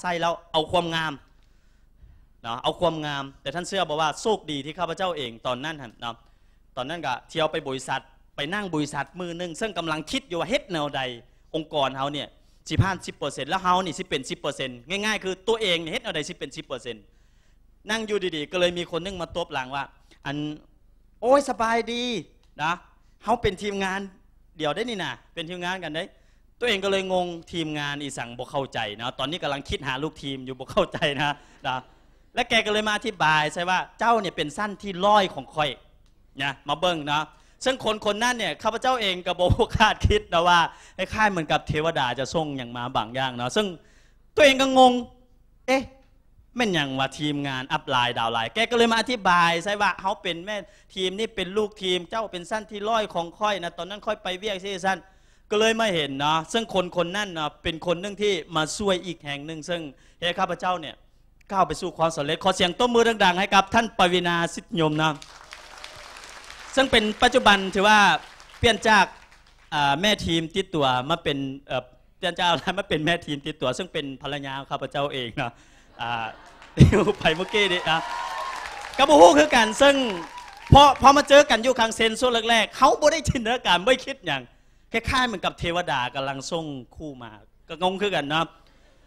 ใส่แล้วเอาความงามนะเอาความงาม แต่ท่านเชื่อบอกว่าโชคดีที่ข้าพเจ้าเองตอนนั้นนะตอนนั้นก็เที่ยวไปบริษัทไปนั่งบริษัทมือหนึ่งซึ่งกำลังคิดอยู่ว่าเฮ็ดแนวใด องค์กรเฮาเนี่ยสิบห้าสิบเปอร์เซ็นต์แล้วเฮานี่สิเป็นสิบเปอร์เซ็นต์ง่ายๆคือตัวเองเฮ็ดแนวใดสิเป็นสิบเปอร์เซ็นต์นั่งอยู่ดีๆ ก็เลยมีคนนึงมาตบหลังว่า อันโอ้ยสบายดีนะเขาเป็นทีมงานเดี๋ยวได้นี่นะเป็นทีมงานกันได้ตัวเองก็เลยงงทีมงานอีสังบอกเข้าใจนะตอนนี้กำลังคิดหาลูกทีมอยู่บอกเข้าใจนะนะและแกก็เลยมาอธิบายใช่ว่าเจ้าเนี่ยเป็นสั้นที่ร้อยของคอยนะมาเบิ้งนะซึ่งคนคนนั้นเนี่ยข้าพเจ้าเองกับโบคาดคิดนะว่าไอ้ค่ายเหมือนกับเทวดาจะส่งอย่างมาบางอย่างเนาะซึ่งตัวเองก็งงเอ๊ะแม่นอย่างว่าทีมงานอัพไลน์ดาวไลน์แกก็เลยมาอธิบายใช่ว่าเขาเป็นแม่ทีมนี่เป็นลูกทีมเจ้าเป็นสั้นที่ร้อยของค่อยนะตอนนั้นค่อยไปเวียกซี่สั้นก็เลยมาเห็นนะซึ่งคนคนนั่นนะเป็นคนหนึ่งที่มาช่วยอีกแห่งหนึ่งซึ่งเฮียข้าพเจ้าเนี่ยก้าวไปสู่ความสำเร็จขอเสียงต้มมือดังๆ ให้กับท่านปวินาสิทธิยมนะซึ่งเป็นปัจจุบันถือว่าเปลี่ยนจากแม่ทีมติดตัวมาเป็นเปลี่ยนจาแอะไรมาเป็นแม่ทีมติดตัวซึ่งเป็นภรรยาข้าพเจ้าเองนะไปเมื่อกี้นี่นะกับบูฮู้คือกันซึ่งพอพอมาเจอกันอยู่ครั้งเซนโซแรกๆเขาบ่ได้จินตนาการไม่คิดอย่างคล้ายๆเหมือนกับเทวดากำลังส่งคู่มาก็งงคือกันนะ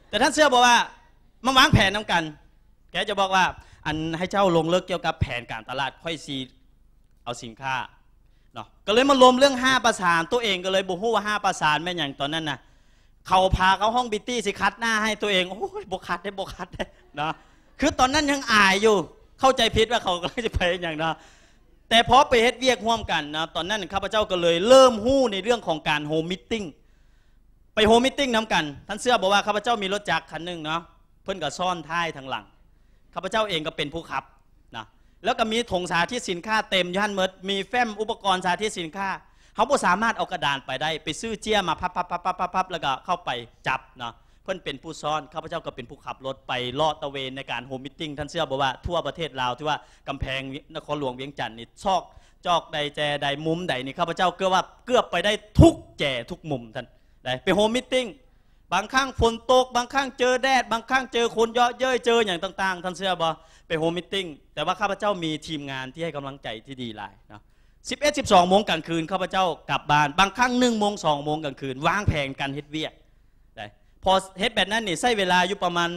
แต่ท่านเสื้อบอกว่ามาวางแผนน้ากัน แกจะบอกว่าอันให้เจ้าลงเลิกเกี่ยวกับแผนการตลาดค่อยซีเอาสินค้าเนาะก็เลยมารวมเรื่อง 5 ประสานตัวเองก็เลยบุหูว่า5ประสานแม่อย่างตอนนั้นนะเขาพาเขาห้องบิตตี้สิคัดหน้าให้ตัวเองโอ้ยบกคัดได้บกคัดได้เนาะคือตอนนั้นยังอายอยู่ เข้าใจผิดว่าเขาก็ลจะไปอย่างเนาะแต่พอไปเฮ็ดเวียกร่วมกันนะตอนนั้นข้าพเจ้าก็เลยเริ่มหู้ในเรื่องของการโฮมมิทติ้งไปโฮมมิทติ้งน้ำกัน ท่านเสื้อบอกว่าข้าพเจ้ามีรถจักรคันหนึ่งเนาะเพื่อนก็ซ่อนท้ายทางหลังข้าพเจ้าเองก็เป็นผู้ขับนะแล้วก็มีถงสาธิตสินค้าเต็มย่านเมิด มีแฟ้มอุปกรณ์สาธิตสินค้าเขาบ่สามารถเอากระดานไปได้ ไปซื้อเจี้ยมาพับๆๆๆๆแล้วก็เข้าไปจับเนาะเพื่อนเป็นผู้ซ้อนข้าพเจ้าก็เป็นผู้ขับรถไปลอดตะเวนในการโฮมมิทติ้งท่านเชื่อบอกว่าทั่วประเทศลาวที่ว่ากำแพงนครหลวงเวียงจันทร์นี่ซอกจอกใดแจใดมุมใดนี่ข้าพเจ้าเกือบว่าเกือบไปได้ทุกแจทุกมุมท่านไปโฮมมิทติ้งบางครั้งฝนตกบางครั้งเจอแดดบางครั้งเจอคนเยอะเย้ยเจออย่างต่าง ๆท่านเชื่อบอไปโฮมมิทติ้งแต่ว่าข้าพเจ้ามีทีมงานที่ให้กำลังใจที่ดีหลายนะสิบเอ็ดสิบสองโมงกลางคืนข้าพเจ้ากลับบ้านบางครั้งหนึ่งโมงสองโมงกลางคืนวางแผนกันเฮ็ดเวียกพอเฮ็ดแบบนั้นนี่ใช้เวลาอยู่ประมาณ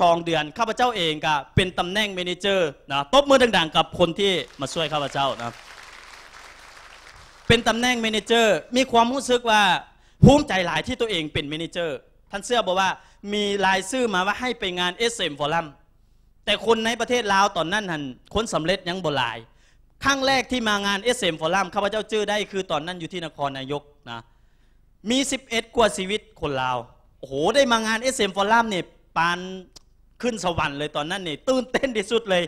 สองเดือนข้าพเจ้าเองก็เป็นตำแหน่งเมนเจอร์นะตบมือดังๆกับคนที่มาช่วยข้าพเจ้านะเป็นตำแหน่งเมนเจอร์มีความรู้สึกว่าภูมิใจหลายที่ตัวเองเป็นเมนเจอร์ท่านเสื้อบอกว่ามีลายซื่อมาว่าให้ไปงานเเอส็มฟอรัมแต่คนในประเทศลาวตอนนั้นหันคนสำเร็จยังบ่หลายครั้งแรกที่มางานเเอส็มฟอรัมข้าพเจ้าืจอได้คือตอนนั้นอยู่ที่นครนายกนะมี 11กว่าชีวิตคนลาวโอ้โหได้มางาน SM Forum เนี่ยปานขึ้นสวรรค์เลยตอนนั้นเนี่ยตื่นเต้นที่สุดเลย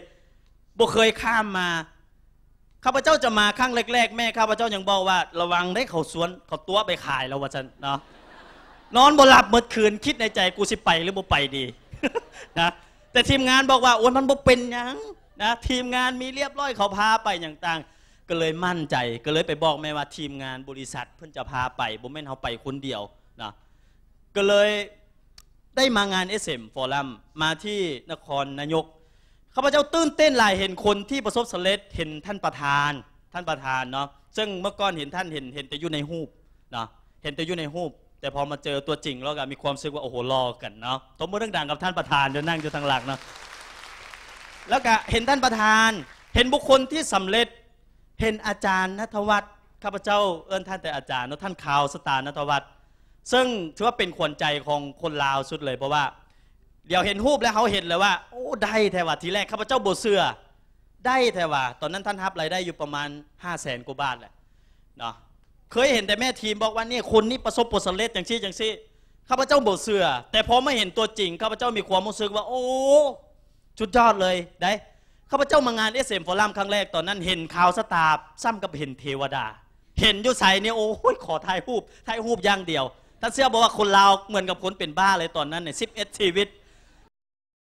บ่เคยข้ามมา ข้าพเจ้าจะมาครั้งแรกๆ แม่ข้าพเจ้ายังบอกว่า ระวังได้เขาสวนเขาตัวไปขาย แล้ววะฉันเนาะนอนบ่หลับเมื่อคืนคิดในใจกูสิไปหรือบ่ไปดีนะแต่ทีมงานบอกว่า โอ้ยมันบ่เป็นยังนะทีมงานมีเรียบร้อยเขาพาไปอย่างต่างก็เลยมั่นใจก็เลยไปบอกแม่ว่าทีมงานบริษัท เพิ่นจะพาไปบ่แม่นเขาไปคนเดียวก็เลยได้มางานเออ็มฟอรัมมาที่นครนายกข้าพเจ้าตื่นเต้นหลายเห็นคนที่ประสบสำเร็จเห็นท่านประธานท่านประธานเนาะซึ่งเมื่อก่อนเห็นท่านเห็นเห็นแต่อยู่ในหูปเนาะเห็นแต่อยู่ในหูปแต่พอมาเจอตัวจริงแล้วก็มีความรู้สึกว่าโอ้โหรอกันเนาะสมมติเรื่องดังกับท่านประธานจะนั่งอยู่ทางหลังเนาะแล้วก็เห็นท่านประธานเห็นบุคคลที่สำเร็จเห็นอาจารย์นัทวัฒน์ข้าพเจ้าเอื้นท่านแต่อาจารย์เนาะท่านข่าวสตาร์นัทวัฒน์ซึ่ง ถือว่าเป็นขวัญใจของคนลาวสุดเลย เพราะว่า เดี๋ยวเห็นรูปแล้วเขาเห็นเลยว่า โอ้ ได้แทว่าทีแรกข้าพเจ้าโบเสือได้แทว่า ตอนนั้นท่านทับรายได้อยู่ประมาณ5้าแสนกว่าบาทแหละเนาะเคยเห็นแต่แม่ทีมบอกว่านี่คนนี้ประสบระสบเลสอย่างซี้อย่างซี้ข้าพเจ้าโบเสือแต่พอไม่เห็นตัวจริงข้าพเจ้ามีความรู้สึกว่าโอ้ชุดยอดเลยได้ข้าพเจ้ามางานเอสเอ็มฟอรัมครั้งแรกตอนนั้น เห็นข่าวสตาร์ซ้ำกับเห็นเทวดา เห็นยุัยเนี่ยโอ้ยขอถ่ายรูปถ่ายรูปอย่างเดียวท่านเี้ยวบอกว่าคนลาวเหมือนกับคนเป็นบ้าเลยตอนนั้นเนี่ยสิบเอ็ดชีวิต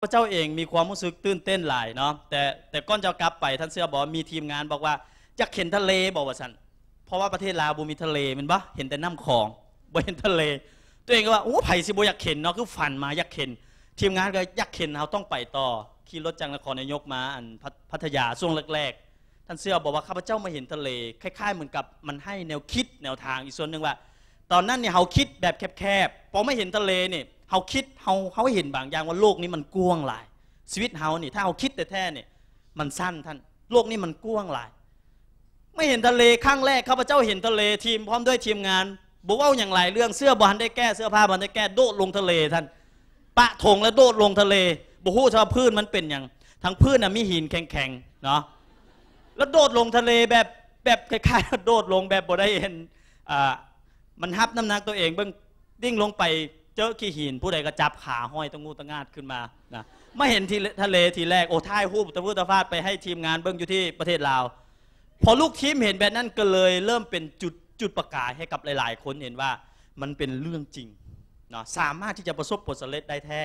พระเจ้าเองมีความรู้สึกตื่นเต้นหลายเนาะแต่แต่ก้อนจะกลับไปท่านเี้ยวบอกมีทีมงานบอกว่าจะเห็นทะเลบอกว่าสันเพราะว่าประเทศลาวบูมีทะเลมันบ่เห็นแต่น้ำคลองบ่เห็นทะเล ตัวเองก็ว่าโอ้ไผ่สิบอยากเห็นเนาะคือฝันมาอยากเห็นทีมงานก็อยากเห็นเราต้องไปต่อขี่รถจงกนครนายกมาอันพัทยาช่วงแรกๆ ท่านเสี้วบอกว่าข้าพเจ้ามาเห็นทะเลคล้าย ๆ เหมือนกับมันให้แนวคิดแนวทางอีกส่วนหนึ่งว่าตอนนั้นเนี่ยเขาคิดแบบแคบๆพอไม่เห็นทะเลเนี่ยเขาคิดเขาเขาเห็นบางอย่างว่าโลกนี้มันกว้างหลายชีวิตเขาเนี่ยถ้าเขาคิดแต่แท้เนี่ยมันสั้นท่านโลกนี้มันกว้างหลาย ไม่เห็นทะเลข้างแรกข้าพเจ้าเห็นทะเลทีมพร้อมด้วยทีมงานบอกว่าอย่างไรเรื่องเสื้อบอลได้แก้เสื้อผ้าบอลได้แก้โดดลงทะเลท่านปะทงแล้วโดดลงทะเลบุหูชาวพืชมันเป็นอย่างทางพืชน่ะมีหินแข็งๆเนาะแล้วโดดลงทะเลแบบแบบคล้ายๆโดดลงแบบบ่ได้เห็นอ่ามันฮับน้ำหนักตัวเองเบิ้งดิ้งลงไปเจอขี้หิน ผู้ใดก็จับขาห้อยตะงูตะงาดขึ้นมานะไม่เห็นทีทะเลทีแรกโอ้ท่ายหูบตะพูตะฟาดไปให้ทีมงานเบิ้งอยู่ที่ประเทศลาวพอลูกทีมเห็นแบบนั้นก็เลยเริ่มเป็นจุดจุดประกาศให้กับหลาย ๆ คนเห็นว่ามันเป็นเรื่องจริงเนาะสามารถที่จะประสบผลสำเร็จได้แท้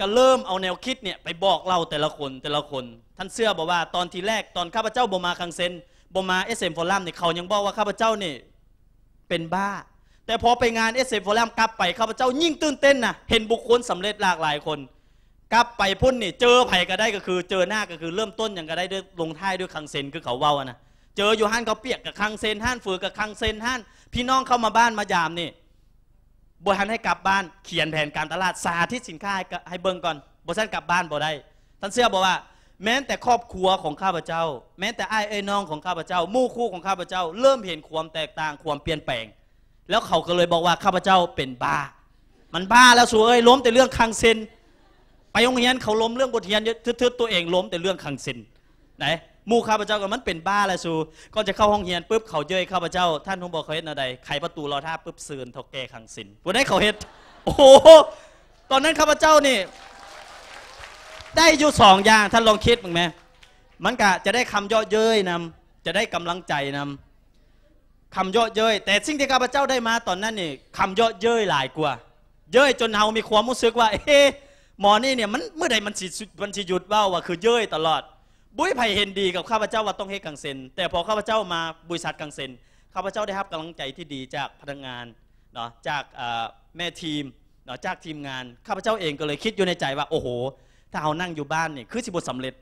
ก็เริ่มเอาแนวคิดเนี่ยไปบอกเราแต่ละคนแต่ละคน ท่านเสื้อบอกว่าตอนทีแรกตอนข้าพเจ้าบมาคังเซนบมาเอสเอ็มฟอรัมเนี่ยเขายังบอกว่าข้าพเจ้าเนี่ยเป็นบ้าแต่พอไปงานเอเซฟอลัมกลับไปข้าพเจ้ายิ่งตื่นเต้นนะเห็นบุคคลสำเร็จหลากหลายคน กลับไปพุ่นนี่เจอไผ่ก็ได้ก็คือเจอหน้าก็คือเริ่มต้นอย่างก็ได้ด้วยลงท้ายด้วยคังเซนคือเขาเว้านะเจออยู่ฮันเขาเปียกกับคังเซนฮัานฝือกับคังเซนฮัาน พี่น้องเข้ามาบ้านมายามนี่บริหารให้กลับบ้านเขียนแผนการตลาดสาธิตสินค้าให้เบิ้งก่อนบริษัทกลับบ้านบ่ได้ท่านเสื้อบอกว่าแม้แต่ครอบครัวของข้าพเจ้า แม้แต่อ้เอ้น้องของข้าพเจ้า มู่คู่ของข้าพเจ้าเริ่มเห็นความแตกต่างความเปลี่ยนแปลง แล้วเขาก็เลยบอกว่าข้าพเจ้าเป็นบ้า มันบ้าแล้วสวยล้มแต่เรื่องคังเซนไปโรงเรียนเขาล้มเรื่องบทเรียนทึดๆตัวเองล้มแต่เรื่องคังเซนไหนมู่ข้าพเจ้าก็มันเป็นบ้าแล้วสูก็จะเข้าห้องเรียนปุ๊บเขาเย้ยข้าพเจ้า ท่านทงบอกเขาเห็ดอะไรไขประตูรอท่าปุ๊บเสือนทกแกคังสินวันนี้เขาเห็ดโอ้โหตอนนั้นข้าพเจ้านี่ได้อยู่สองอย่างท่านลองคิดมั้งไหมมันกะจะได้คำย่อเย้ยนำจะได้กำลังใจนำคำย่อเย้ยแต่สิ่งที่ข้าพเจ้าได้มาตอนนั้นนี่คำย่อเย้ยหลายกว่า เย้ยจนเฮามีความรู้สึกว่า เอ๊ะหมอนี่เนี่ยมันเมื่อใดมันสิมันสิหยุดว่าว่าคือเย้ยตลอด บุ้ยไผ่เห็นดีกับข้าพเจ้าว่าต้องให้กังเซนแต่พอข้าพเจ้ามาบริษัทกังเซนข้าพเจ้าได้รับกำลังใจที่ดี จากพนักงานเนาะจากแม่ทีมเนาะจากทีมงานข้าพเจ้าเองก็เลยคิดอยู่ในใจว่าโอ้โหถ้าเฮานั่งอยู่บ้านนี่คือสิบทสำเร็จ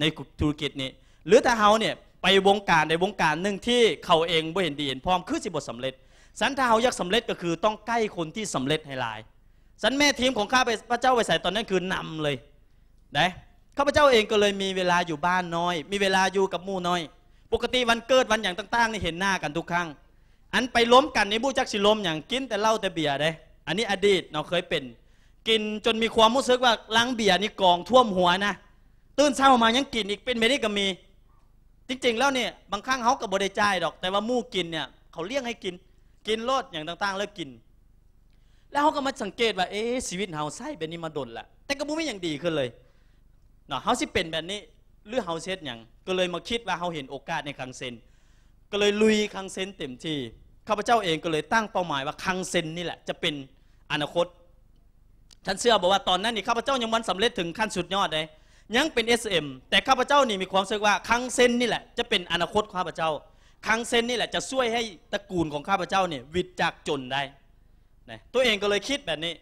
ในธุรกิจนี้หรือถ้าเฮาเนี่ยไปวงการในวงการหนึ่งที่เขาเองบ่เห็นดีเห็นพร้อมคือสิบทสำเร็จสันถ้าเฮาอยากสำเร็จก็คือต้องใกล้คนที่สำเร็จให้หลาย สันแม่ทีมของข้าพระเจ้าไปใส่ตอนนั้นคือนำเลยนะข้าพเจ้าเองก็เลยมีเวลาอยู่บ้านน้อย มีเวลาอยู่กับมู่น้อย ปกติวันเกิดวันอย่างต่างๆนี่เห็นหน้ากันทุกครั้งอันไปล้มกันในบูจักสิล้มอย่างกินแต่เหล้าแต่เบียร์เด้ อันนี้อดีตเราเคยเป็นกินจนมีความรู้สึกว่าล้างเบียร์นี่กองท่วมหัวนะตื่นเช้ามายังกินอีกเป็นเมดิก็มีจริงๆ แล้วเนี่ยบางครั้งเขากับบริจายดอก แต่ว่ามู่กินเนี่ยเขาเลี้ยงให้กินกินรสอย่างต่างๆแล้วกิน แล้วเขาก็มาสังเกตว่าเอ๊ชีวิตเฮาไส้แบบนี้มาดนละแต่ก็บุไม่อย่างดีขึ้นเลยเนาะเฮาสิเป็นแบบนี้หรือเฮาเซตอย่างก็เลยมาคิดว่าเฮาเห็นโอกาสในคังเซนก็เลยลุยคังเซนเต็มที่ข้าพเจ้าเองก็เลยตั้งเป้าหมายว่าคังเซนนี่แหละ จะเป็นอนาคตฉันเชื่อบอกว่าตอนนั้นนี่ข้าพเจ้ายังมันสำเร็จถึงขั้นสุดยอดเลยยังเป็น SM แต่ข้าพเจ้านี่มีความเชื่อว่าคังเซนนี่แหละจะเป็นอนาคตข้าพเจ้าคังเซนนี่แหละจะช่วยให้ตระกูลของข้าพเจ้าเนี่ยวิตจากจนได้นะตัวเองก็เลยคิดแบบนี้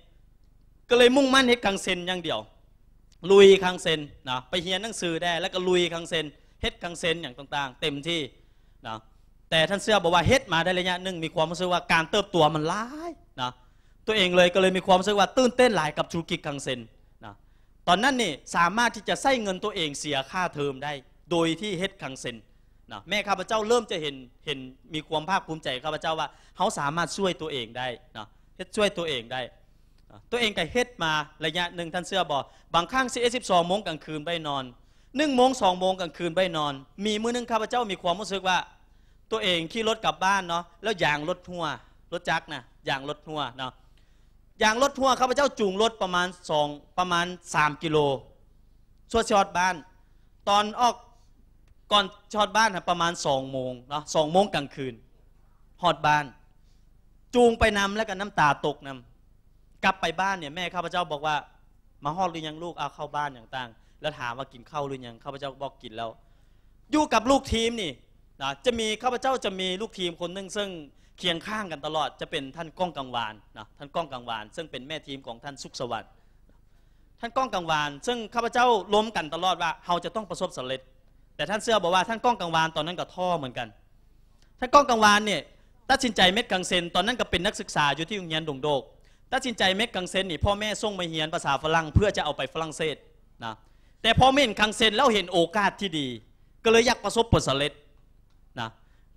ก็เลยมุ่งมั่นให้คังเซนอย่างเดียว ลุยคังเซนนะไปเฮียนหนังสือได้แล้วก็ลุยคังเซนเฮ็ดคังเซนอย่างต่างๆ เต็มที่นะแต่ท่านเสื้อบอกว่าเฮ็ดมาได้ระยะหนึ่งมีความเชื่อว่าการเติบโตมันร้ายตัวเองเลยก็เลยมีความรู้สึกว่าตื่นเต้นหลายกับธุรกิจกังเซนนะตอนนั้นนี่สามารถที่จะใส่เงินตัวเองเสียค่าเทอมได้ โดยที่เฮ็ดกังเซนนะแม่ข้าพเจ้าเริ่มจะเห็นเห็นมีความภาคภูมิใจข้าพเจ้าว่าเขาสามารถช่วยตัวเองได้นะเฮ็ดช่วยตัวเองได้ตัวเองก็เฮ็ดมาระยะหนึ่งท่านเสื้อบอกบางครั้งสิบเอ็ดสิบสองโมงกลางคืนไปนอนหนึ่งโมงสองโมงกลางคืนไปนอน มีมือหนึ่งข้าพเจ้ามีความรู้สึกว่า ตัวเองขี่รถกลับบ้านเนาะแล้วยางรถหัวรถจักรนะยางรถหัวเนาะอย่างรถทัวร์ข้าพเจ้าจูงรถประมาณสองประมาณสามกิโลชวดชอดบ้าน ตอนออกก่อนชอดบ้านประมาณสองโมงเนาะสองโมงกลางคืนหอดบ้าน จูงไปนำแล้วก็น้ำตาตกนำ กลับไปบ้านเนี่ยแม่ข้าพเจ้าบอกว่ามาหอดหรือยังลูกเอาเข้าบ้านอย่างต่างแล้วถามว่ากินข้าวหรือยังข้าพเจ้าบอกกินแล้ว อยู่กับลูกทีมนี่นะจะมีข้าพเจ้าจะมีลูกทีมคนหนึ่งซึ่งเคียงข้างกันตลอดจะเป็นท่านก้องกังวานนะท่านก้องกังวานซึ่งเป็นแม่ทีมของท่านสุขสวัสดิ์ท่านก้องกังวานซึ่งข้าพเจ้าล้มกันตลอดว่าเราจะต้องประสบสำเร็จ แต่ท่านเสื้อบอกว่าท่านก้องกังวานตอนนั้นกับท่อเหมือนกัน ท่านก้องกังวานเนี่ยตัดสินใจเม็ดกังเซน ตอนนั้นก็เป็นนักศึกษาอยู่ที่โรงเรียนดงโดกตัดสินใจเม็ดกังเซนนี่พ่อแม่ส่งมาเรียนภาษาฝรั่งเพื่อจะเอาไปฝรั่งเศสนะแต่พอเม่นกังเซนแล้วเห็นโอกาสที่ดี ก็เลยอยากประสบผลสำเร็จนะ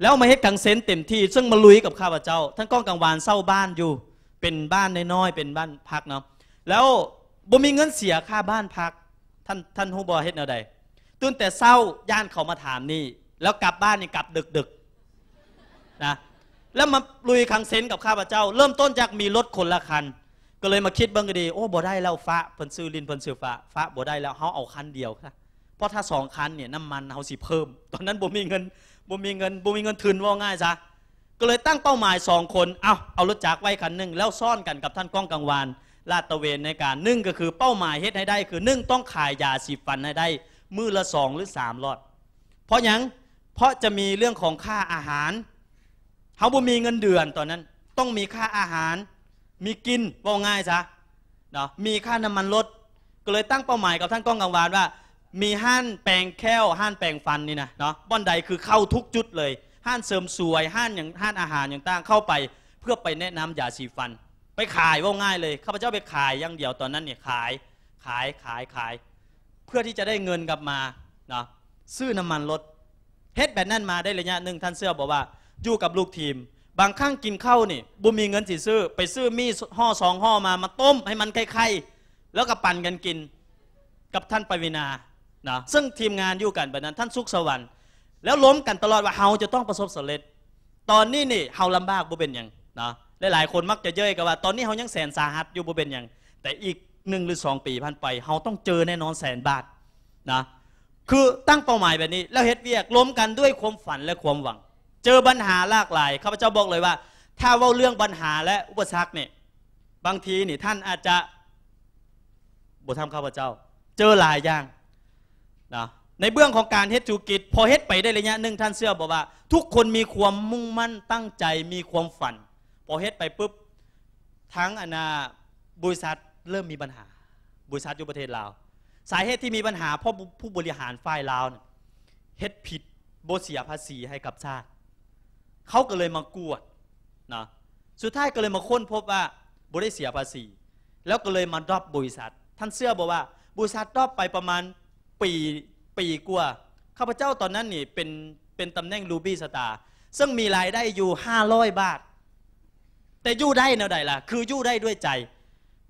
แล้วมาเฮ็ดกังเซนเต็มที่ ซึ่งมาลุยกับข้าพเจ้าท่านก้องกังวานเศร้าบ้านอยู่เป็นบ้านน้อยๆเป็นบ้านพักเนาะแล้วบ่มีเงินเสียค่าบ้านพักท่านท่านฮู้บ่เฮ็ดแนวใดตื่นแต่เศร้าย่านเขามาถามนี่ แล้วกลับบ้านนี่กลับดึกดึกนะแล้วมาลุยคังเซนกับข้าพเจ้า เริ่มต้นจากมีรถคนละคันก็เลยมาคิดบ้างก็ดี โอ้บ่ได้แล้วฟ้าเพิ่นซื้อลินเพิ่นซื้อฟ้าฟ้าบ่ได้แล้วเฮาเอาคันเดียวค่ะเพราะถ้าสองคันเนี่ยน้ำมันเฮาสิเพิ่มตอนนั้นบ่มีเงินบ่มีเงินบ่มีเงินทุนว่าง่ายซะก็เลยตั้งเป้าหมายสองคน เอาเอารถจักรไว้คันหนึ่งแล้วซ่อนกันกับท่านก้องกังวานลาดตะเวนในการนึ่งก็คือเป้าหมายเฮ็ดให้ได้คือนึ่งต้องขายยาสีฟันให้ได้มือละสองหรือสามลอดเพราะยังเพราะจะมีเรื่องของค่าอาหารเขาบ่มีเงินเดือนตอนนั้นต้องมีค่าอาหารมีกินว่าง่ายซะเนาะมีค่าน้ำมันรถก็เลยตั้งเป้าหมายกับท่านก้องกังวานว่ามีห้านแปลงแค้วห้านแปลงฟันนี่นะเนาะบ่อนใดคือเข้าทุกจุดเลยห้านเสริมสวยห้านอย่างห้านอาหารอย่างต่างเข้าไป เพื่อไปแนะนํำยาสีฟัน ไปขายว่าง่ายเลยข้าพเจ้าไปขายอย่างเดียวตอนนั้นเนี่ยขายขายขายขายเพื่อที่จะได้เงินกลับมาเนาะซื้อน้ามันรถเฮ็ดแบบนั้นมาได้ระยะหนึ่งท่านเสื้อบอกว่าอยู่กับลูกทีม บางครั้งกินข้าวนี่บุมีเงินสิซื้อ ไปซื้อมีห่อสองห่อมามาต้มให้มันไข่ๆแล้วก็ปั่นกันกินกับท่านปวินานะซึ่งทีมงานอยู่กันแบบนั้นท่านสุขสวรรค์แล้วล้มกันตลอดว่าเฮาจะต้องประสบสำเร็จ ตอนนี้นี่ เฮาลำบากบ่เป็นอย่างนะหลายยคนมักจะเย้ยกันว่า ตอนนี้เฮายังแสนสาหัสอยู่บ่เป็นอย่าง แต่อีกหนึ่งหรือสองปีผ่านไป เฮาต้องเจอแน่นอนแสนบาทนะคือตั้งเป้าหมายแบบนี้ แล้วเฮ็ดเวียกล้มกันด้วยความฝันและความหวัง เจอปัญหาหลากหลายข้าพเจ้าบอกเลยว่า ถ้าว่าเรื่องปัญหาและอุปสรรคเนี่ยบางทีนี่ท่านอาจจะบททำข้าพเจ้า เจอหลายอย่างนะในเบื้องของการเฮ็ดธุรกิจ พอเฮ็ดไปได้ระยะหนึ่งท่านเสื้อบอกว่าทุกคนมีความมุ่งมั่นตั้งใจมีความฝัน พอเฮ็ดไปปุ๊บทั้งอนาบริษัทเริ่มมีปัญหา บริษัทอยู่ประเทศลาวสาเหตุที่มีปัญหาเพราะผู้บริหารฝ่ายลาวเฮ็ดผิดโบเสียภาษีให้กับชาติเขาก็เลยมากวดนะสุดท้ายก็เลยมาค้นพบว่าบริเสียภาษี แล้วก็เลยมาดรอปบริษัท ท่านเสื้อบอกว่า บริษัทดรอปไปประมาณปีปีกว่าข้าพเจ้าตอนนั้นนี่เป็นเป็นตำแหน่งรูบี้สตาร์ซึ่งมีรายได้อยู่ห้าร้อยบาท แต่ยู่ได้แนวใดล่ะคือยู่ได้ด้วยใจ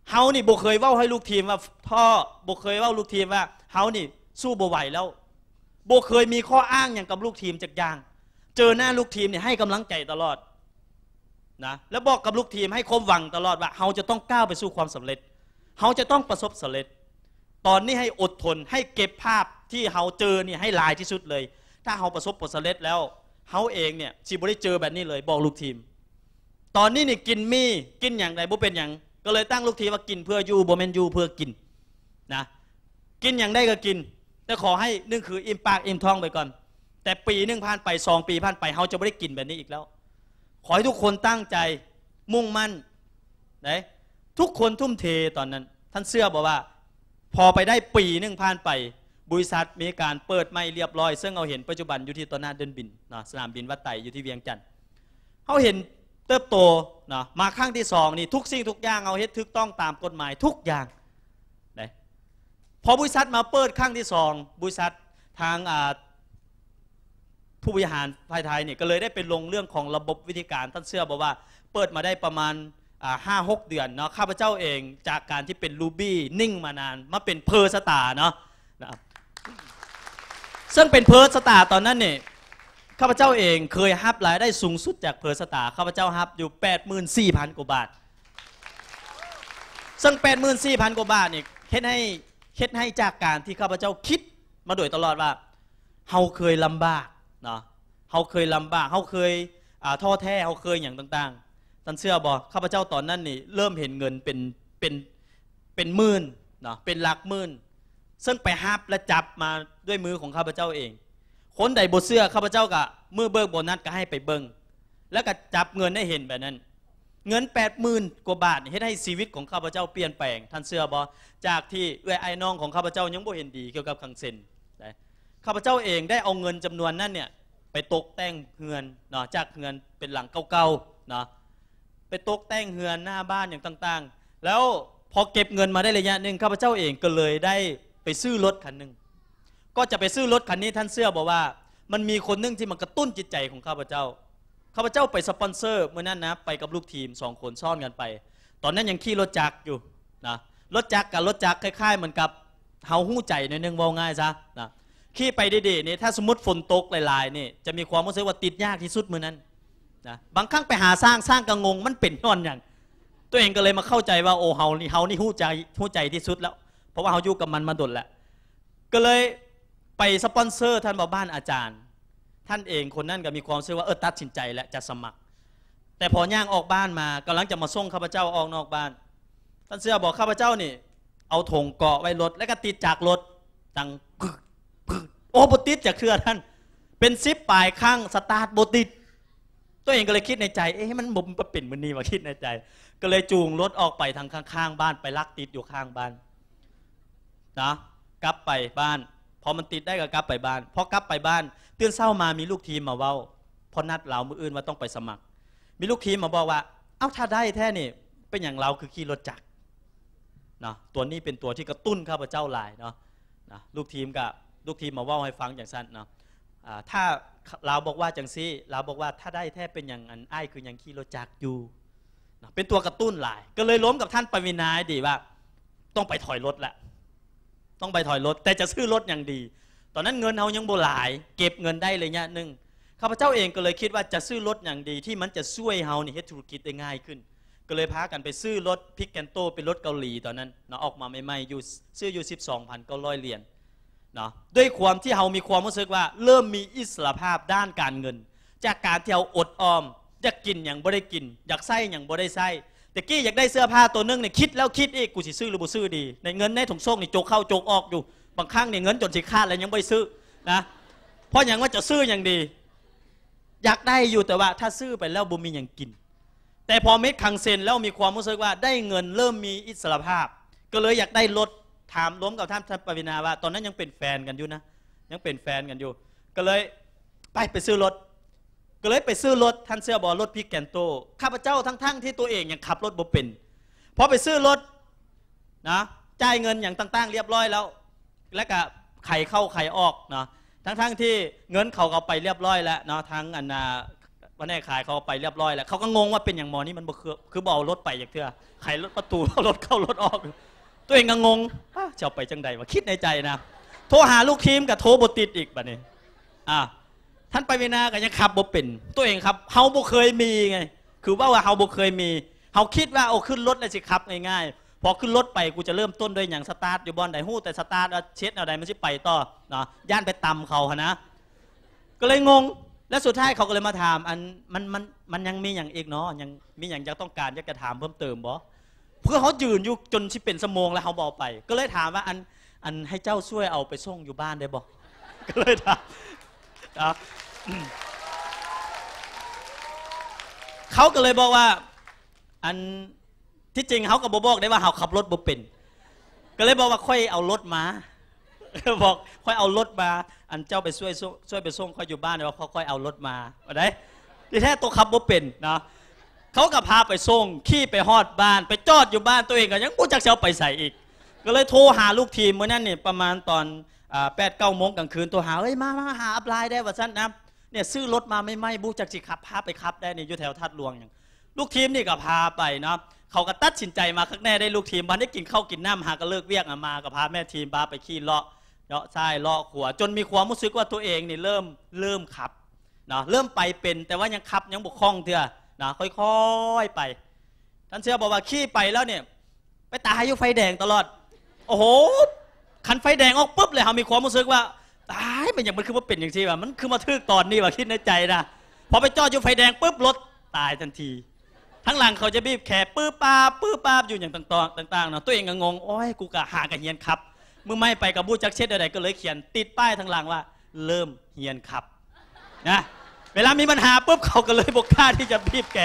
เฮานี่บเคยว่าให้ลูกทีมว่าพ่อบเคยว่าลูกทีมว่าเฮานี่สู้บ่ไหวแล้วบเคยมีข้ออ้างอย่างกับลูกทีมจากยาง เจอหน้าลูกทีมเนี่ยให้กำลังใจตลอดนะแล้วบอกกับลูกทีมให้ความหวังตลอดว่าเฮาจะต้องก้าวไปสู่ความสำเร็จเฮาจะต้องประสบสำเร็จตอนนี้ให้อดทนให้เก็บภาพที่เขาเจอเนี่ยให้ลายที่สุดเลย ถ้าเขาประสบผลสำเร็จแล้วเขาเองเนี่ยชิบรไเจอแบบนี้เลย บอกลูกทีม ตอนนี้นี่กินมีกินอย่างไรบ่เป็นอย่างก็เลยตั้งลูกทีมว่ากินเพื่ออยู่บ่เมนอยู่เพื่อกินนะกินอย่างได้ก็กินแต่ขอให้นึ่งคืออิ่มปากอิ่มท้องไปก่อนแต่ปีนึ่งผ่านไปสองปีผ่านไปเขาจะไม่ได้กินแบบนี้อีกแล้ว ขอให้ทุกคนตั้งใจมุ่งมั่นนะทุกคนทุ่มเทตอนนั้นท่านเสื้อบอกว่าพอไปได้ปีหนึ่งผ่านไปบริษัทมีการเปิดไม่เรียบร้อยซึ่งเราเห็นปัจจุบันอยู่ที่ตัวหน้าเดินบินนะสนามบินวัดไต่อยู่ที่เวียงจันทร์เขาเห็นเติบโตนะมาข้างที่สองนี่ทุกสิ่งทุกอย่างเอาเฮ็ดทึกต้องตามกฎหมายทุกอย่างนะพอบริษัทมาเปิดข้างที่สองบริษัททางผู้บริหารภายไทยเนี่ยก็เลยได้เป็นลงเรื่องของระบบวิธีการท่านเชื่อบอกว่า เปิดมาได้ประมาณห้าหกเดือนเนาะข้าพเจ้าเองจากการที่เป็นรูบี้นิ่งมานานมาเป็นเพอร์สตาเนาะนะครับซึ่งเป็นเพอร์สตาตอนนั้นเนี่ยข้าพเจ้าเองเคยฮับรายได้สูงสุดจากเพอร์สตาข้าพเจ้าฮับอยู่84,000กว่าบาทซึ่ง84,000กว่าบาทเนี่ยเฮ็ดให้เฮ็ดให้จากการที่ข้าพเจ้าคิดมาโดยตลอดว่าเฮาเคยลำบากเนาะเฮาเคยลำบากเฮาเคยท้อแท้เฮาเคยอย่างต่างๆท่านเชื่อบอกข้าพเจ้าตอนนั้นนี่เริ่มเห็นเงินเป็นเป็นเป็นหมื่นเนาะเป็นหลักหมื่นซึ่งไปฮับและจับมาด้วยมือของข้าพเจ้าเอง คนใดบทเสื้อข้าพเจ้าก็เมื่อเบิกโบนัสก็ให้ไปเบิงแล้วก็จับเงินได้เห็นแบบนั้น เงินแปดหมื่นกว่าบาทเห็นให้ชีวิตของข้าพเจ้าเปลี่ยนแปลง ท่านเสื้อบอจากที่เอื้อไอ้น้องของข้าพเจ้ายังบ่เห็นดีเกี่ยวกับคังเซนข้าพเจ้าเองได้เอาเงินจำนวนนั้นเนี่ยไปตกแต่งเงินเนาะจากเงินเป็นหลังเก่าๆเนาะไปตกแต่งเฮือน หน้าบ้านอย่างต่างๆ แล้วพอเก็บเงินมาได้ระยะหนึ่งข้าพเจ้าเองก็เลยได้ไปซื้อรถคันหนึ่งก็จะไปซื้อรถคันนี้ท่านเสื้อบอกว่า มันมีคนนึงที่มันกระตุ้นจิตใจของข้าพเจ้า ข้าพเจ้าไปสปอนเซอร์เมื่อนั้นนะไปกับลูกทีมสองคนซ่อนกันไป ตอนนั้นยังขี่รถจักรอยู่นะ รถจักรกับรถจักรคล้ายๆเหมือนกับเฮาหู้ใจในหนึ่งว่าง่ายซะนะ ขี่ไปดีๆนี่ถ้าสมมติฝนตกหลายๆนี่จะมีความรู้สึกว่าติดยากที่สุดเมื่อนั้นนะบางครั้งไปหาสร้างสร้างกระงง มันเป็นนอนอย่างตัวเองก็เลยมาเข้าใจว่าโอ้เฮานี่เฮานี่หู้ใจหู้ใจที่สุดแล้ว เพราะว่าเฮาอยู่กับมันมาดนแล้วก็เลยไปสปอนเซอร์ท่านบาวบ้านอาจารย์ ท่านเองคนนั้นก็มีความเชื่อว่าเออตัดสินใจแล้วจะสมัคร แต่พอย่างออกบ้านมากำลังจะมาส่งข้าพเจ้าออกนอกบ้าน ท่านเสื้อบอกข้าพเจ้านี่เอาถงเกาะไว้รถ แล้วก็ติดจากรถดังโอ้บติดจากเครือท่านเป็นซิปปลายข้างสตาร์ทบติดตัวเองก็เลยคิดในใจเอ๊ะมันบุมปะปิ่นมันนี่มาคิดในใจ ก็เลยจูงรถออกไปทางข้าง ๆ บ้านไปลักติดอยู่ข้างบ้านนะกลับไปบ้าน พอมันติดได้ก็กลับไปบ้านพอกลับไปบ้านเตือนเศร้ามามีลูกทีมมาเว้าพอนัดเหล่ามืออื่นว่าต้องไปสมัคร มีลูกทีมมาบอกว่า เอ้าถ้าได้แท้นี่เป็นอย่างเราคือขี่รถจักรนะตัวนี้เป็นตัวที่กระตุ้นข้าพเจ้าหลายเนาะนะลูกทีมกับลูกทีมมาว่าให้ฟังอย่างสั้นเนาะถ้าเราบอกว่าจังซี่เราบอกว่าถ้าได้แท้เป็นอย่างอันไอ้คืออย่างขี้รถจักอยู่เป็นตัวกระตุ้นหลาย ก็เลยล้มกับท่านปวินายดีว่าต้องไปถอยรถละ ต้องไปถอยรถแต่จะซื้อรถอย่างดี ตอนนั้นเงินเฮายังโบหลายเก็บเงินได้เลยเนี่ยหนึ่งข้าพเจ้าเองก็เลยคิดว่าจะซื้อรถอย่างดีที่มันจะช่วยเฮานี่ให้ธุรกิจได้ง่ายขึ้นก็เลยพากันไปซื้อรถพิกแกนโตเป็นรถเกาหลีตอนนั้นเนาะออกมาใหม่ๆอยู่ซื้ออยู่12,900เหรียญเนาะด้วยความที่เฮามีความรู้สึกว่าเริ่มมีอิสระภาพด้านการเงิน จากการที่เขาอดออมอยากกินอย่างบ่ได้กินอยากใส้อย่างบ่ได้ใส้แต่กี้อยากได้เสื้อผ้าตัวนึงเนี่ยคิดแล้วคิดอีกกูสิซื้อหรือบ่ซื้อดี ในเงินในถุงซ่งนี่โจกเข้าโจกออกอยู่ บางครั้งเนี่ยเงินจนสิขาดแล้วยังไม่ซื้อนะเพราะอย่างว่าจะซื้ออย่างดี อยากได้อยู่แต่ว่าถ้าซื้อไปแล้วบ่มีอย่างกิน แต่พอเม็ดคังเซนแล้วมีความรู้สึกว่าได้เงินเริ่มมีอิสระภาพ ก็เลยอยากได้รถถามล้มกับท่านทปวินาว่าตอนนั้นยังเป็นแฟนกันอยู่นะยังเป็นแฟนกันอยู่ ก็เลยไปไปซื้อรถ ก็เลยไปซื้อรถท่านเสื้อบอรถพี่แกนโตข้าพเจ้าทั้งๆทที่ตัวเองยังขับรถบบเป็นพอไปซื้อรถนะจ่ายเงินอย่างต่าง ๆ เรียบร้อยแล้ว แล้วก็ไข่เข้าไข่ออกเนาะทั้งๆทที่เงินเขาเขาไปเรียบร้อยแล้วเนาะทั้งอันนาวันนี้ขายเขาไปเรียบร้อยแล้วเขาก็งงว่าเป็นอย่างมอนี่มันบ่คือคือเบารถไปอย่างเถื่อไข่รถประตูรถเข้ารถออกตัวเองก็งงจะไปจังใดวะคิดในใจนะโทรหาลูกทีมกับโทรบติดอีกบัดนี้อ่าท่านไปเวนาก็ยังขับบ่เป็นตัวเองครับเฮาบุเคยมีไงคือว่าว่าเฮาบุเคยมีเฮาคิดว่าโอ้ขึ้นรถเลยสิขับง่ายๆพอขึ้นรถไปกูจะเริ่มต้นด้วยอย่างสตาร์ทอยู่บอลใดหู้แต่สตาร์ทเช็ดอะไรมันสิไปต่อเนาะย่านไปตำเขาฮะนะก็เลยงงและสุดท้ายเขาก็เลยมาถาม อันมันมันมันยังมีอย่างอีกเนาะยังมีอย่างยังต้องการอยากจะถามเพิ่มเติมบอเพื่อเขายืนอยู่จนที่เป็นสมองแล้วเขาบอกไป ก็เลยถามว่าอันอันให้เจ้าช่วยเอาไปส่งอยู่บ้านได้บอกก็เลยถามเขาก็เลยบอกว่าอันที่จริงเขาก็บบอกได้ว่าเขาขับรถบ่เป็น ก็เลยบอกว่า ค่อยเอารถมา บอกค่อยเอารถมาอันเจ้าไปช่วยช่วยไปส่งค่อยอยู่บ้านได้ว่าค่อยเอารถมาอะไรที่แท้ตัวขับบ่เป็นนะเขาก็พาไปส่งขี่ไปฮอดบ้านไปจอดอยู่บ้านตัวเองก็ยังกูจักเซลไปใส่อีก ก็เลยโทรหาลูกทีมเมื่อนั้นเนี่ยประมาณตอนแปดเก้าโมงกลางคืนตัวหาเฮ้ยมา มาหาอัพไลน์ได้ว่าสั้นนะเนี่ยซื้อรถมาไม่ไหมบูจักสิขับพาไปขับได้เนี่ยอยู่แถวทัดหลวงอย่างลูกทีมนี่ก็พาไปเนาะเขาก็ตัดสินใจมาข้างแน่ได้ลูกทีมบ้านได้กินข้าวกินน้ำหาก็เลิกเวียกมาก็พาแม่ทีมบ้าไปขี่เลาะเลาะใช่เลาะขัวจนมีความรู้สึกว่าตัวเองนี่เริ่มเริ่มขับเนาะเริ่มไปเป็นแต่ว่ายังขับยังบกคล่องเถอะนะค่อยๆ ไป ท่านเชื่อบอกว่าขี้ไปแล้วเนี่ยไปตายอยู่ไฟแดงตลอด โอ้โหคันไฟแดงออกปุ๊บเลยเขามีความรู้สึกว่า ตายมันอย่างมันคือว่าเป็นอย่างที่ว่า มันคือมาทึกตอนนี้ว่าคิดในใจนะพอไปจอดอยู่ไฟแดงปุ๊บรถตายทันทีทั้งหลังเขาจะบีบแขนปื้อป้าปื้อป้าอยู่อย่างต่างๆต่างๆเนาะตัวเองก็งงโอ้ยกูกะหากะเฮียนครับเมื่อไม่ไปกับบูจักเช็ดใดๆก็เลยเขียนติดป้ายทั้งหลังว่าเริ่มเฮียนครับ นะเวลามีปัญหาปุ๊บเขาก็เลยบอกล้าที่จะบีบแก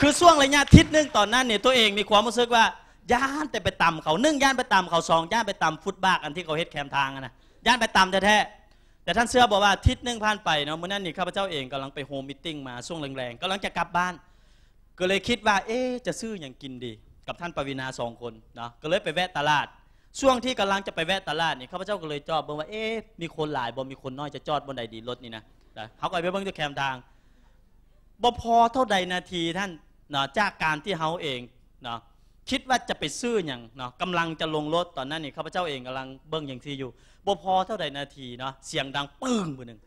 คือช่วงระยะทิศนึงตอนนั้นเนี่ยตัวเองมีความรู้สึกว่าย่านแต่ไปต่ำเขานึ่งย่านไปต่ำเขาสองย่านไปต่ำฟุตบากอันที่เขาเฮ็ดแคมทางนะย่านไปต่ำแท้แต่ท่านเสื้อบอกว่าทิศนึงผ่านไปเนาะเมื่อนั้นนี่ข้าพเจ้าเองกำลังไปโฮมมิทติ้งมาช่วงแรงๆกำลังจะกลับบ้าน ก็เลยคิดว่าเอ๊จะซื้ออย่างกินดี กับท่านปวีนาสองคนเนาะก็เลยไปแวะตลาด ช่วงที่กำลังจะไปแวะตลาดนี่ข้าพเจ้าก็เลยจอดบอกว่าเอ๊มีคนหลายบ่มีคนน้อยจะจอดบนใดดีรถนี่นะเขาก็ไปเบิ่งตัวแคมทางบ่พอเท่าใดนาทีท่านเนาะจากการที่เขาเองเนาะคิดว่าจะไปซื้ออย่างเนาะกำลังจะลงรถตอนนั้นนี่ข้าพเจ้าเองกำลังเบิ่งอย่างที่อยู่บ่พอเท่าใดนาทีเนาะเสียงดังปึ้งไปหนึ่ง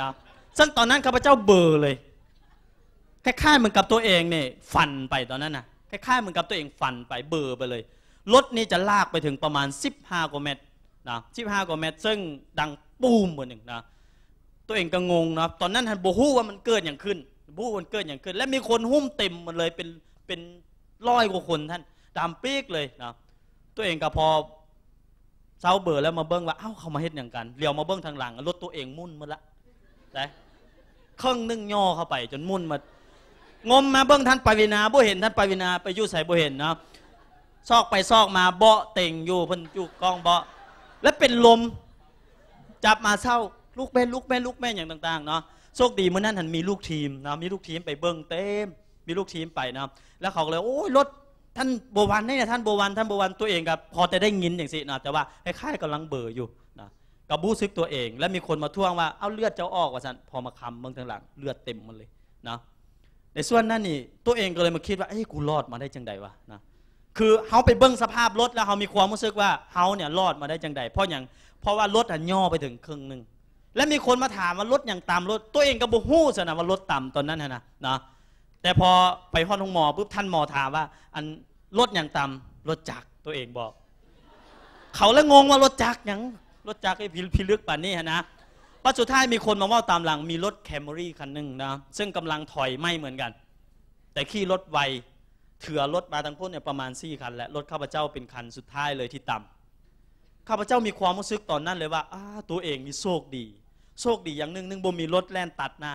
นะซึ่งตอนนั้นข้าพเจ้าเบอร์เลยคล้ายๆเหมือนกับตัวเองเนี่ยฟันไปตอนนั้นนะคล้ายๆเหมือนกับตัวเองฟันไปเบอร์ไปเลยรถนี่จะลากไปถึงประมาณ 15กว่าเมตรนะ15กว่าเมตร ซึ่งดังปูมไปหนึ่งนะตัวเองก็งงนะครับตอนนั้นฮันบบฮู้ว่ามันเกิดอย่างขึ้นบู้มันเกิดอย่างขึ้น และมีคนหุ้มเต็มมันเลยเป็นเป็นร้อยกว่าคนท่านตามปีกเลยนะตัวเองก็พอเศร้าเบื่อแล้วมาเบิ้งว่า เอ้าเขามาเฮ็ดอย่างกันเลี้ยวมาเบิ้งทางหลังรถตัวเองมุ่นมาละแต่เครื่องนึ่งย่อเข้าไป จนมุ่นมา งมมาเบิ้งท่านปวินาบูเห็นท่านปวินาไปยู่ใส่บูเห็นนะซอกไปซอกมา เบาะเต่งอยู่พันจุกกองเบาะ และเป็นลมจับมาเศร้าลูกแม่ลูกแม่ลูกแม่อย่างต่างๆเนาะโชคดีเมื่อนั้นหันมีลูกทีมนะมีลูกทีมไปเบิ้งเต็มมีลูกทีมไปนะแล้วเขาเลย โอ้ยรถท่านโบวันนี่นะท่านโบวันท่านโบวันตัวเองกับพอจะได้ยินอย่างสินะแต่ว่าคล้ายๆกำลังเบื่ออยู่นะกับบู้ซึกตัวเอง แล้วมีคนมาท่วงว่าเอาเลือดเจ้าออกว่าสันพอมาคำเบื้องทางหลังเลือดเต็มมันเลยนะในส่วนนั้นนี่ตัวเองก็เลยมาคิดว่าเอ้กูรอดมาได้จังใดวะนะคือเขาไปเบิ้งสภาพรถแล้วเขามีความรู้สึกว่าเขาเนี่ยรอดมาได้จังใดเพราะอย่างเพราะว่ารถอ่ะย่อไปถึงครึ่งหนึ่งและมีคนมาถามว่าลดอย่างต่ำลดตัวเองก็บ่ฮู้สนะว่าลดต่ำตอนนั้นนะนะแต่พอไปห้องทหมอปุ๊บท่านหมอถามว่าอันลดอย่างต่ำลดจัก ตัวเองบอก เขาแล้วงงว่าลดจักยังรถจักรไอ้พิลึกป่านนี้นะปัจจุบันมีคนมาว่าตามหลังมีรถแคมรี่คันหนึ่งนะซึ่งกำลังถอยไม่เหมือนกัน แต่ขี่รถไวเถื่อรถมาทั้งพวกเนี่ยประมาณ4ี่คันและรถข้าพเจ้าเป็นคันสุดท้ายเลยที่ต่ำข้าพเจ้ามีความรู้สึกตอนนั้นเลยว่าตัวเองมีโชคดีโชคดีอย่างหนึ่งหนึ่งบ่มีรถแล่นตัดหน้า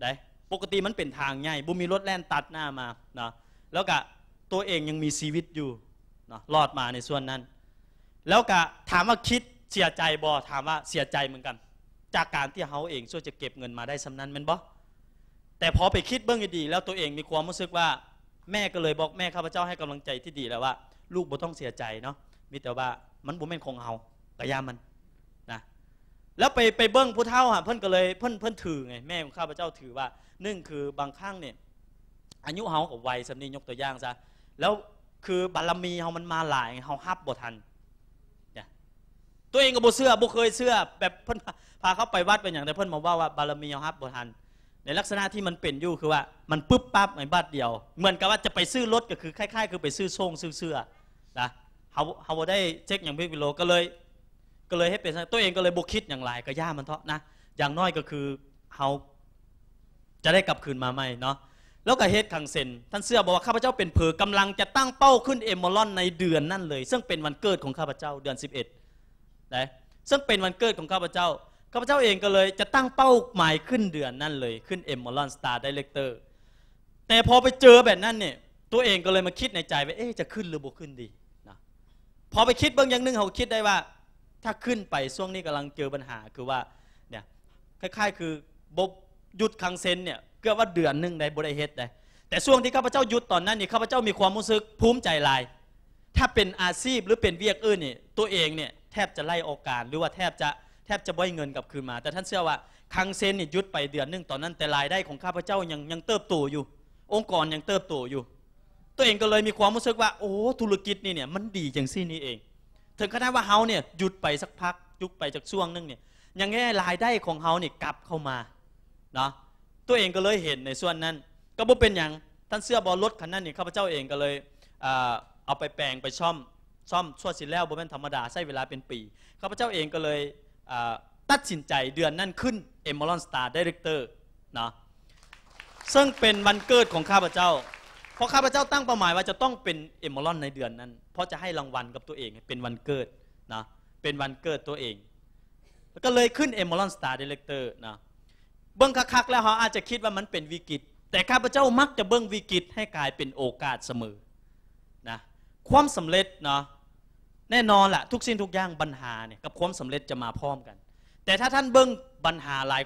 ได้ ปกติมันเป็นทางใหญ่บ่มีรถแล่นตัดหน้ามานะแล้วก็ตัวเองยังมีชีวิตอยู่นะรอดมาในส่วนนั้น แล้วก็ถามว่าคิดเสียใจบ่ ถามว่าเสียใจเหมือนกัน จากการที่เขาเองช่วยจะเก็บเงินมาได้สำนั้นมันบ่ แต่พอไปคิดเบื้องดี แล้วตัวเองมีความรู้สึกว่าแม่ก็เลยบอกแม่ข้าพเจ้าให้กำลังใจที่ดีแล้วว่า ลูกบ่ต้องเสียใจเนาะมีแต่ว่ามันบ่แม่นของเฮากระยามมันแล้วไปไปเบิ้งผู้เท่าฮะเพื่อนก็เลยเพื่อนเพื่อนถือไงแม่ของข้าพเจ้าถือว่านึ่งคือบางครั้งเนี่ยอายุเฮากับวัยสำนียกตัวอย่างซะแล้วคือบารมีเฮามันมาหลายเฮาฮับบ่ทันเนี่ยตัวเองก็บ่เสื้อบ่เคยเสื้อแบบเพื่อนพาเขาไปวัดเป็นอย่างแต่เพื่อนมอว่าว่าบารมีเฮาฮับบ่ทันในลักษณะที่มันเป็นอยู่คือว่ามันปุ๊บปั๊บในบัดเดียวเหมือนกับว่าจะไปซื้อรถก็คือคล้าย ๆ คือไปซื้อโซ่งซื้อเสื้อนะเขาเขาได้เช็คอย่างพี่วิโลก็เลยก็เลยให้เป็นตัวเองก็เลยบุคิดอย่างไรก็ย่ามันเถาะนะอย่างน้อยก็คือเฮาจะได้กลับคืนมาไหมเนาะแล้วก็เฮดคังเซนท่านเสื้อบอกว่าข้าพเจ้าเป็นเผือกำลังจะตั้งเป้าขึ้นเอมอลอนในเดือนนั่นเลยซึ่งเป็นวันเกิดของข้าพเจ้าเดือน 11นะซึ่งเป็นวันเกิดของข้าพเจ้า ข้าพเจ้าเองก็เลยจะตั้งเป้าหมายขึ้นเดือนนั่นเลย ขึ้นเอมอลอนสตาร์ไดเรคเตอร์แต่พอไปเจอแบบนั้นเนี่ยตัวเองก็เลยมาคิดในใจว่าเอ๊จะขึ้นหรือบ่ขึ้นดีนะพอไปคิดเบื้องอย่างนึงเขาคิดได้ว่าถ้าขึ้นไปช่วงนี้กำลังเจอปัญหาคือว่าเนี่ยคล้ายๆ คือ บบหยุดคังเซนเนี่ยเกือบว่าเดือนหนึ่งในบริเฮตได้แต่ช่วงที่ข้าพเจ้าหยุดตอนนั้นนี่ข้าพเจ้ามีความรู้สึกภูมิใจลาย ถ้าเป็นอาชีพหรือเป็นเวียกอื่นนี่ตัวเองเนี่ย แทบจะไล่โอกาสหรือว่าแทบจะแทบจะบ่อยเงินกลับคืนมา แต่ท่านเชื่อว่าคังเซนนี่ยุดไปเดือนหนึ่งตอนนั้น แต่รายได้ของข้าพเจ้ายังยังเติบโตอยู่ องค์กรยังเติบโตอยู่ ตัวเองก็เลยมีความรู้สึกว่าโอ้ธุรกิจนี่เนี่ยมันดีอย่างซี่นี่เองถึงขนาดว่าเฮาเนี่ยหยุดไปสักพักยุบไปจากช่วงนึงเนี่ยยังไงรายได้ของเฮาเนี่ยกลับเข้ามาเนาะตัวเองก็เลยเห็นในส่วนนั้น ก็บ่เป็นอย่างท่านเสื้อบอลรถคันนั้นเนี่ยข้าพเจ้าเองก็เลยเอาไปแปลงไปช่อมซ่อมชั่วสิแล้วบ่เป็นธรรมดาใช้เวลาเป็นปีข้าพเจ้าเองก็เลยตัดสินใจเดือนนั้นขึ้นเอมอลอนสตาร์ดเรคเตอร์นะซึ่งเป็นวันเกิดของข้าพเจ้าราะข้าพเจ้าตั้งเป้าหมายว่าจะต้องเป็นเอมอลอนในเดือนนั้นเพราะจะให้รางวัลกับตัวเองเป็นวันเกิดนะเป็นวันเกิดตัวเองแล้วก็เลยขึ้นเอมอลอนสตาร์ดีเลกเตอร์นะเบิ้งคักๆแล้วเขาอาจจะคิดว่ามันเป็นวิกฤต แต่ข้าพเจ้ามักจะเบิ้งวิกฤตให้กลายเป็นโอกาสเสมอนะความสำเร็จเนาะแน่นอนแหละทุกสิ่งทุกอย่างปัญหาเนี่ยกับความสำเร็จจะมาพร้อมกัน แต่ถ้าท่านเบิ้งปัญหาหลาย